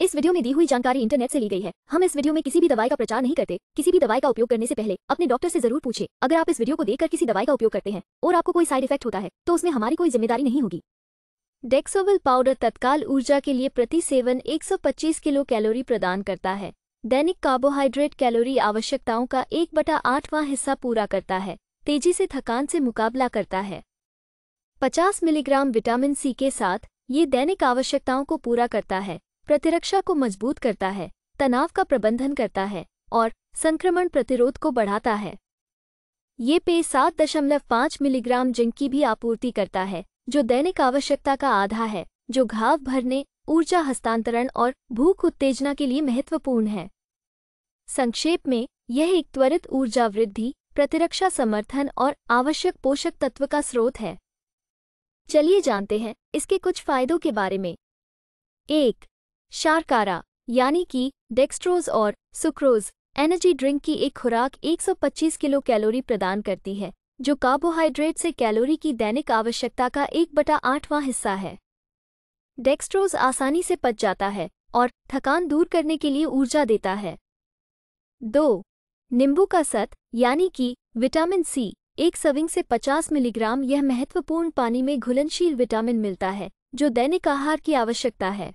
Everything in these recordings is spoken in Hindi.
इस वीडियो में दी हुई जानकारी इंटरनेट से ली गई है हम इस वीडियो में किसी भी दवाई का प्रचार नहीं करते किसी भी दवाई का उपयोग करने से पहले अपने डॉक्टर से जरूर पूछे अगर आप इस वीडियो को देखकर किसी दवाई का उपयोग करते हैं और आपको कोई साइड इफेक्ट होता है तो उसमें हमारी कोई जिम्मेदारी नहीं होगी डेक्सोविल पाउडर तत्काल ऊर्जा के लिए प्रति सेवन एक किलो कैलोरी प्रदान करता है दैनिक कार्बोहाइड्रेट कैलोरी आवश्यकताओं का एक बटा आठवां हिस्सा पूरा करता है तेजी से थकान से मुकाबला करता है पचास मिलीग्राम विटामिन सी के साथ ये दैनिक आवश्यकताओं को पूरा करता है प्रतिरक्षा को मजबूत करता है तनाव का प्रबंधन करता है और संक्रमण प्रतिरोध को बढ़ाता है ये पेय सात दशमलव पांच मिलीग्राम जिंक की भी आपूर्ति करता है जो दैनिक आवश्यकता का आधा है जो घाव भरने ऊर्जा हस्तांतरण और भूख उत्तेजना के लिए महत्वपूर्ण है संक्षेप में यह एक त्वरित ऊर्जा वृद्धि प्रतिरक्षा समर्थन और आवश्यक पोषक तत्व का स्रोत है चलिए जानते हैं इसके कुछ फायदों के बारे में एक शारकारा यानी कि डेक्स्ट्रोज और सुक्रोज एनर्जी ड्रिंक की एक खुराक 125 किलो कैलोरी प्रदान करती है जो कार्बोहाइड्रेट से कैलोरी की दैनिक आवश्यकता का एक बटा आठवां हिस्सा है डेक्स्ट्रोज आसानी से पच जाता है और थकान दूर करने के लिए ऊर्जा देता है दो नींबू का सत यानी कि विटामिन सी एक सविंग से 50 मिलीग्राम यह महत्वपूर्ण पानी में घुलनशील विटामिन मिलता है जो दैनिक आहार की आवश्यकता है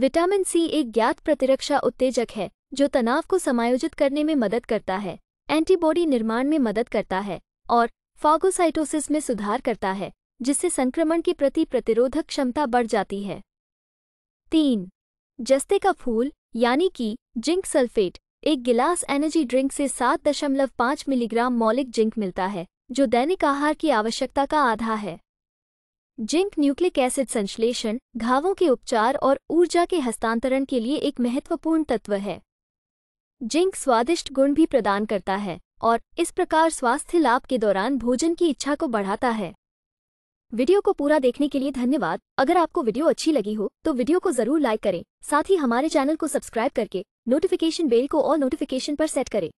विटामिन सी एक ज्ञात प्रतिरक्षा उत्तेजक है जो तनाव को समायोजित करने में मदद करता है एंटीबॉडी निर्माण में मदद करता है और फागोसाइटोसिस में सुधार करता है जिससे संक्रमण के प्रति प्रतिरोधक क्षमता बढ़ जाती है तीन जस्ते का फूल यानी कि जिंक सल्फेट एक गिलास एनर्जी ड्रिंक से सात दशमलव पाँच मिलीग्राम मौलिक जिंक मिलता है जो दैनिक आहार की आवश्यकता का आधा है जिंक न्यूक्लिक एसिड संश्लेषण घावों के उपचार और ऊर्जा के हस्तांतरण के लिए एक महत्वपूर्ण तत्व है जिंक स्वादिष्ट गुण भी प्रदान करता है और इस प्रकार स्वास्थ्य लाभ के दौरान भोजन की इच्छा को बढ़ाता है वीडियो को पूरा देखने के लिए धन्यवाद अगर आपको वीडियो अच्छी लगी हो तो वीडियो को जरूर लाइक करें साथ ही हमारे चैनल को सब्सक्राइब करके नोटिफिकेशन बेल को और नोटिफिकेशन पर सेट करें